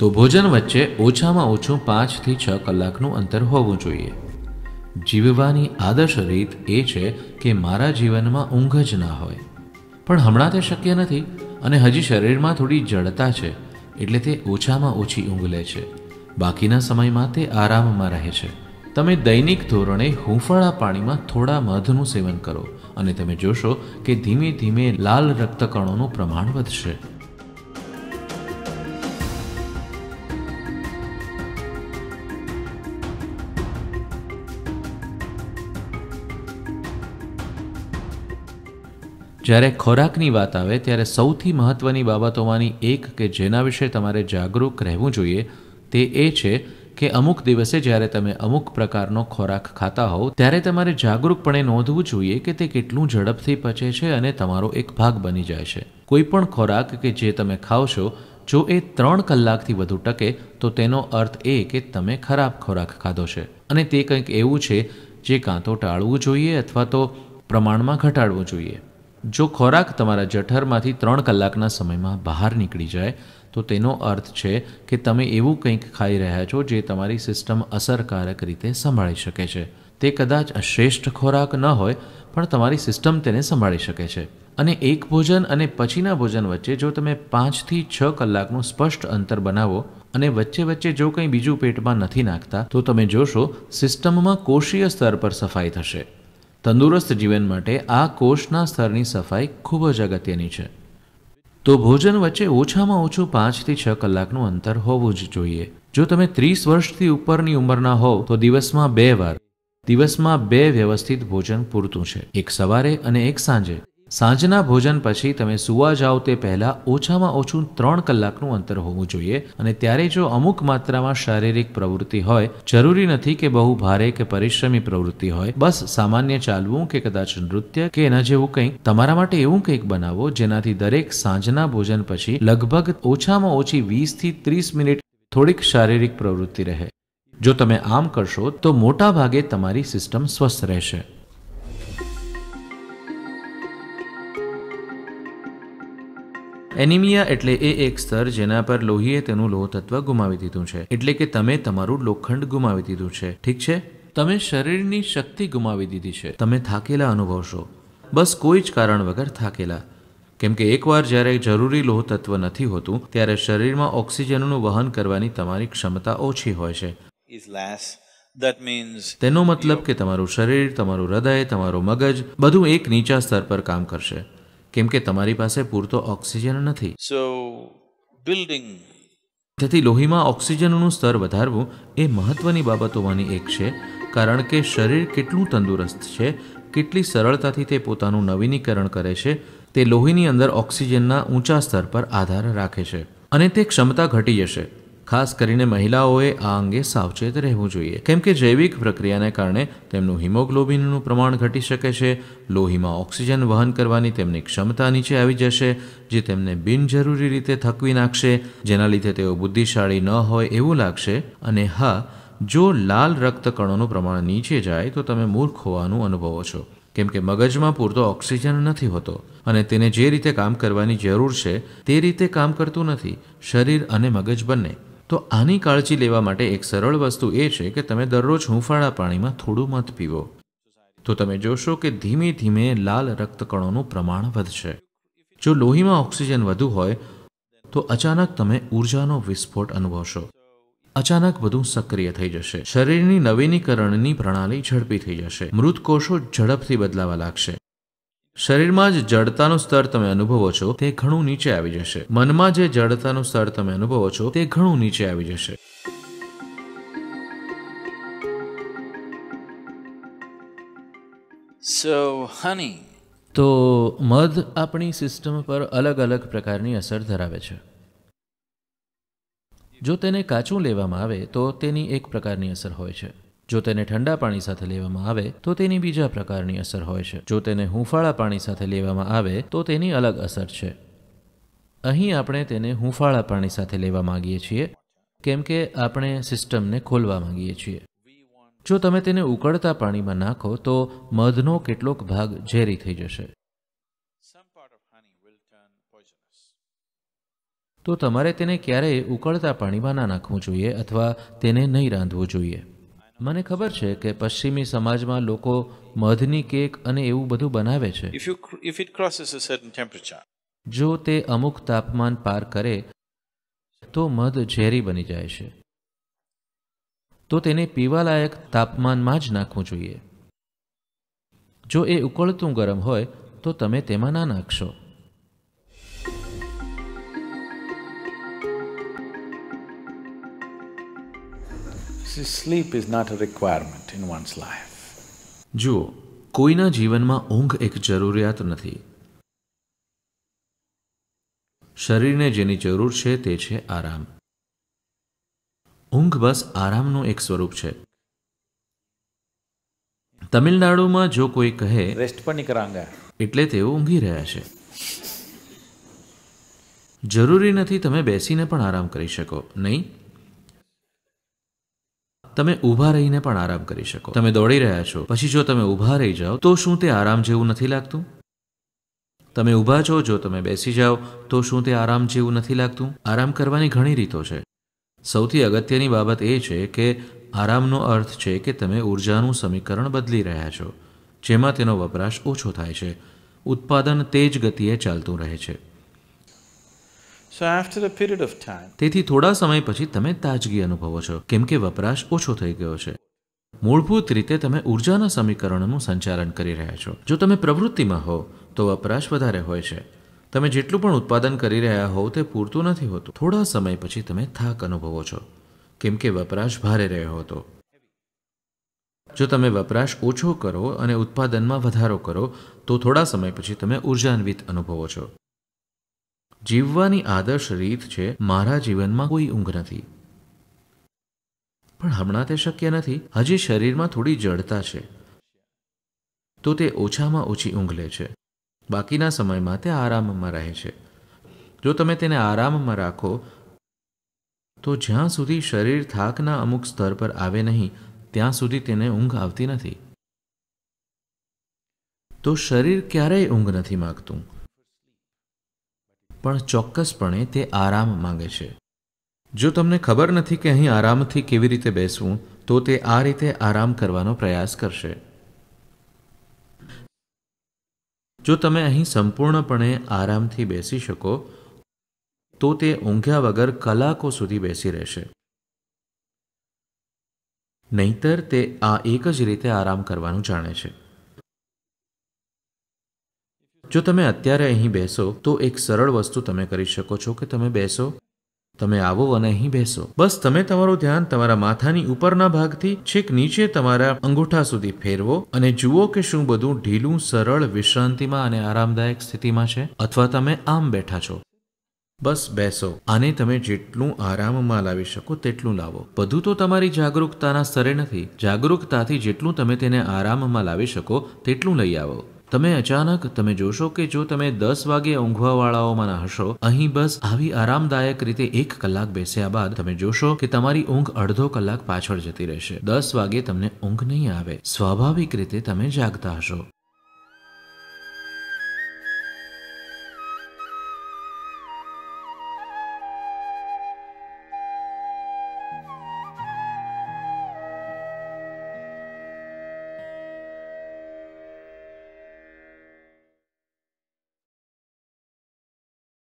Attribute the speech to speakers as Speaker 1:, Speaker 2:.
Speaker 1: તો ભોજન વચ્ચે ઓછામાં ઓછું પાંચથી છ કલાકનું અંતર હોવું જોઈએ જીવવાની આદર્શ રીત એ છે કે મારા જીવનમાં ઊંઘ જ ના હોય પણ હમણાં તે શક્ય નથી અને હજી શરીરમાં થોડી જડતા છે એટલે તે ઓછામાં ઓછી ઊંઘ લે છે બાકીના સમયમાં તે આરામમાં રહે છે તમે દૈનિક ધોરણે હૂંફળા પાણીમાં થોડા મધનું સેવન કરો અને તમે જોશો કે ધીમે ધીમે લાલ રક્તકણોનું પ્રમાણ વધશે જ્યારે ખોરાકની વાત આવે ત્યારે સૌથી મહત્ત્વની બાબતોમાંની એક કે જેના વિશે તમારે જાગૃત રહેવું જોઈએ તે એ છે કે અમુક દિવસે જ્યારે તમે અમુક પ્રકારનો ખોરાક ખાતા હોવ ત્યારે તમારે જાગૃતપણે નોંધવું જોઈએ કે તે કેટલું ઝડપથી પચે છે અને તમારો એક ભાગ બની જાય છે કોઈ પણ ખોરાક કે જે તમે ખાવ છો જો એ ત્રણ કલાકથી વધુ ટકે તો તેનો અર્થ એ કે તમે ખરાબ ખોરાક ખાધો છે અને તે કંઈક એવું છે જે કાં તો ટાળવું જોઈએ અથવા તો પ્રમાણમાં ઘટાડવું જોઈએ જો ખોરાક તમારા જઠરમાંથી ત્રણ કલાકના સમયમાં બહાર નીકળી જાય તો તેનો અર્થ છે કે તમે એવું કંઈક ખાઈ રહ્યા છો જે તમારી સિસ્ટમ અસરકારક રીતે સંભાળી શકે છે તે કદાચ શ્રેષ્ઠ ખોરાક ન હોય પણ તમારી સિસ્ટમ તેને સંભાળી શકે છે અને એક ભોજન અને પછીના ભોજન વચ્ચે જો તમે પાંચથી છ કલાકનું સ્પષ્ટ અંતર બનાવો અને વચ્ચે વચ્ચે જો કંઈ બીજું પેટમાં નથી નાખતા તો તમે જોશો સિસ્ટમમાં કોષીય સ્તર પર સફાઈ થશે તંદુરસ્ત જીવન માટે આ કોષના સ્તરની સફાઈ ખૂબ જ અગત્યની છે તો ભોજન વચ્ચે ઓછામાં ઓછું પાંચથી છ કલાકનું અંતર હોવું જ જોઈએ જો તમે ત્રીસ વર્ષથી ઉપરની ઉંમરના હોવ તો દિવસમાં બે વાર દિવસમાં બે વ્યવસ્થિત ભોજન પૂરતું છે એક સવારે અને એક સાંજે સાંજના ભોજન પછી તમે સુવા જાઓ તે પહેલાં ઓછામાં ઓછું ત્રણ કલાકનું અંતર હોવું જોઈએ અને ત્યારે જો અમુક માત્રામાં શારીરિક પ્રવૃત્તિ હોય જરૂરી નથી કે બહુ ભારે કે પરિશ્રમી પ્રવૃત્તિ હોય બસ સામાન્ય ચાલવું કે કદાચ નૃત્ય કે એના જેવું કંઈક તમારા માટે એવું કંઈક બનાવો જેનાથી દરેક સાંજના ભોજન પછી લગભગ ઓછામાં ઓછી વીસથી ત્રીસ મિનિટ થોડીક શારીરિક પ્રવૃત્તિ રહે જો તમે આમ કરશો તો મોટા ભાગે તમારી સિસ્ટમ સ્વસ્થ રહેશે એનિમિયા એટલે એ એક સ્તર જેના પર લોહીએ તેનું લોહ તત્વ ગુમાવી દીધું છે એટલે કે તમે તમારું લોખંડ ગુમાવી દીધું છે ઠીક છે તમે શરીરની શક્તિ ગુમાવી દીધી છે તમે થાકેલા અનુભવશો બસ કોઈ જ કારણ વગર થાકેલા કેમ કે એકવાર જ્યારે જરૂરી લોહ તત્વ નથી હોતું ત્યારે શરીરમાં ઓક્સિજનનું વહન કરવાની તમારી ક્ષમતા ઓછી હોય છે તેનો મતલબ કે તમારું શરીર તમારું હૃદય તમારું મગજ બધું એક નીચા સ્તર પર કામ કરશે કેમ કે તમારી પાસે પૂરતો ઓક્સિજન નથી સો બિલ્ડિંગ તેથી લોહીમાં ઓક્સિજનનું સ્તર વધારવું એ મહત્વની બાબતોમાંની એક છે કારણ કે શરીર કેટલું તંદુરસ્ત છે કેટલી સરળતાથી તે પોતાનું નવીનીકરણ કરે છે તે લોહીની અંદર ઓક્સિજનના ઊંચા સ્તર પર આધાર રાખે છે અને તે ક્ષમતા ઘટી જશે ખાસ કરીને મહિલાઓએ આ અંગે સાવચેત રહેવું જોઈએ કેમ કે જૈવિક પ્રક્રિયાને કારણે તેમનું હિમોગ્લોબિનનું પ્રમાણ ઘટી શકે છે લોહીમાં ઓક્સિજન વહન કરવાની તેમની ક્ષમતા નીચે આવી જશે જે તેમને બિનજરૂરી રીતે થકવી નાખશે જેના લીધે તેઓ બુદ્ધિશાળી ન હોય એવું લાગશે અને હા જો લાલ રક્તકણોનું પ્રમાણ નીચે જાય તો તમે મૂર્ખ હોવાનું અનુભવો છો કેમ કે મગજમાં પૂરતો ઓક્સિજન નથી હોતો અને તેને જે રીતે કામ કરવાની જરૂર છે તે રીતે કામ કરતું નથી શરીર અને મગજ બંને તો આની કાળજી લેવા માટે એક સરળ વસ્તુ એ છે કે તમે દરરોજ હૂંફાળા પાણીમાં થોડું મધ પીવો તો તમે જોશો કે ધીમે ધીમે લાલ રક્તકણોનું પ્રમાણ વધશે જો લોહીમાં ઓક્સિજન વધુ હોય તો અચાનક તમે ઉર્જાનો વિસ્ફોટ અનુભવશો અચાનક વધુ સક્રિય થઈ જશે શરીરની નવીનીકરણની પ્રણાલી ઝડપી થઈ જશે મૃત કોષો ઝડપથી બદલાવા લાગશે શરીરમાં જ જડતાનું સ્તર તમે અનુભવો છો તે ઘણું નીચે આવી જશે મનમાં જે જડતાનું સ્તર તમે અનુભવો છો તે ઘણું નીચે આવી જશે સો હની તો મધ આપણી સિસ્ટમ પર અલગ અલગ પ્રકારની અસર ધરાવે છે જો તેને કાચું લેવામાં આવે તો તેની એક પ્રકારની અસર હોય છે જો તેને ઠંડા પાણી સાથે લેવામાં આવે તો તેની બીજા પ્રકારની અસર હોય છે જો તેને હૂંફાળા પાણી સાથે લેવામાં આવે તો તેની અલગ અસર છે અહીં આપણે તેને હૂંફાળા પાણી સાથે લેવા માંગીએ છીએ કેમ કે આપણે સિસ્ટમને ખોલવા માંગીએ છીએ જો તમે તેને ઉકળતા પાણીમાં નાખો તો મધનો કેટલોક ભાગ ઝેરી થઈ જશે તો તમારે તેને ક્યારેય ઉકળતા પાણીમાં ના નાખવું જોઈએ અથવા તેને નહીં રાંધવું જોઈએ મને ખબર છે કે પશ્ચિમી સમાજમાં લોકો મધની કેક અને એવું બધું બનાવે છે if you if it crosses જો તે અમુક તાપમાન પાર કરે તો મધ ઝેરી બની જાય છે તો તેને પીવાલાયક તાપમાનમાં જ નાખવું જોઈએ જો એ ઉકળતું ગરમ હોય તો તમે તેમાં ના નાખશો sleep is not a requirement in one's life. જુઓ કોઈના જીવનમાં ઊંઘ એક જરૂરિયાત નથી શરીરને જેની જરૂર છે તે છે આરામ ઊંઘ બસ આરામનું એક સ્વરૂપ છે તમિલનાડુમાં જો કોઈ કહે રેસ્ટ પણ નીકળાંગા એટલે તેઓ ઊંઘી રહ્યા છે જરૂરી નથી તમે બેસીને પણ આરામ કરી શકો નહીં તમે ઊભા રહીને પણ આરામ કરી શકો તમે દોડી રહ્યા છો પછી જો તમે ઊભા રહી જાઓ તો શું તે આરામ જેવું નથી લાગતું તમે ઊભા છો જો તમે બેસી જાઓ તો શું તે આરામ જેવું નથી લાગતું આરામ કરવાની ઘણી રીતો છે સૌથી અગત્યની બાબત એ છે કે આરામનો અર્થ છે કે તમે ઉર્જાનું સમીકરણ બદલી રહ્યા છો જેમાં તેનો વપરાશ ઓછો થાય છે ઉત્પાદન તેજ ગતિએ ચાલતું રહે છે તેથી થોડા સમય પછી તમે તાજગી અનુભવો છો કેમ કે વપરાશ ઓછો થઈ ગયો છે મૂળભૂત રીતે તમે ઉર્જાના સમીકરણનું સંચાલન કરી રહ્યા છો જો તમે પ્રવૃત્તિમાં હો તો વપરાશ વધારે હોય છે તમે જેટલું પણ ઉત્પાદન કરી રહ્યા હોવ તે પૂરતું નથી હોતું થોડા સમય પછી તમે થાક અનુભવો છો કેમ કે વપરાશ ભારે રહ્યો હતો જો તમે વપરાશ ઓછો કરો અને ઉત્પાદનમાં વધારો કરો તો થોડા સમય પછી તમે ઉર્જાન્વિત અનુભવો છો જીવવાની આદર્શ રીત છે મારા જીવનમાં કોઈ ઊંઘ નથી પણ હમણાં તે શક્ય નથી હજી શરીરમાં થોડી જડતા છે તો તે ઓછામાં ઓછી ઊંઘ લે છે બાકીના સમયમાં તે આરામમાં રહે છે જો તમે તેને આરામમાં રાખો તો જ્યાં સુધી શરીર થાકના અમુક સ્તર પર આવે નહીં ત્યાં સુધી તેને ઊંઘ આવતી નથી તો શરીર ક્યારેય ઊંઘ નથી માગતું પણ ચોક્કસપણે તે આરામ માંગે છે જો તમને ખબર નથી કે અહીં આરામથી કેવી રીતે બેસવું તો તે આ રીતે આરામ કરવાનો પ્રયાસ કરશે જો તમે અહીં સંપૂર્ણપણે આરામથી બેસી શકો તો તે ઊંઘ્યા વગર કલાકો સુધી બેસી રહેશે નહીતર તે આ એક જ રીતે આરામ કરવાનું જાણે છે જો તમે અત્યારે અહીં બેસો તો એક સરળ વસ્તુ તમે કરી શકો છો કે તમે બેસો તમે આવો અને અહીં બેસો બસ તમે તમારું ધ્યાન તમારા માથાની ઉપરના ભાગથી છેક નીચે તમારા અંગૂઠા સુધી ફેરવો અને જુઓ કે શું બધું ઢીલું સરળ વિશ્રાંતિમાં અને આરામદાયક સ્થિતિમાં છે અથવા તમે આમ બેઠા છો બસ બેસો આને તમે જેટલું આરામમાં લાવી શકો તેટલું લાવો બધું તો તમારી જાગરૂકતાના સ્તરે નથી જાગરૂકતાથી જેટલું તમે તેને આરામમાં લાવી શકો તેટલું લઈ આવો તમે અચાનક તમે જોશો કે જો તમે દસ વાગે વાળાઓમાં હશો અહીં બસ આવી આરામદાયક રીતે એક કલાક બેસ્યા બાદ તમે જોશો કે તમારી ઊંઘ અડધો કલાક પાછળ જતી રહેશે દસ વાગે તમને ઊંઘ નહીં આવે સ્વાભાવિક રીતે તમે જાગતા હશો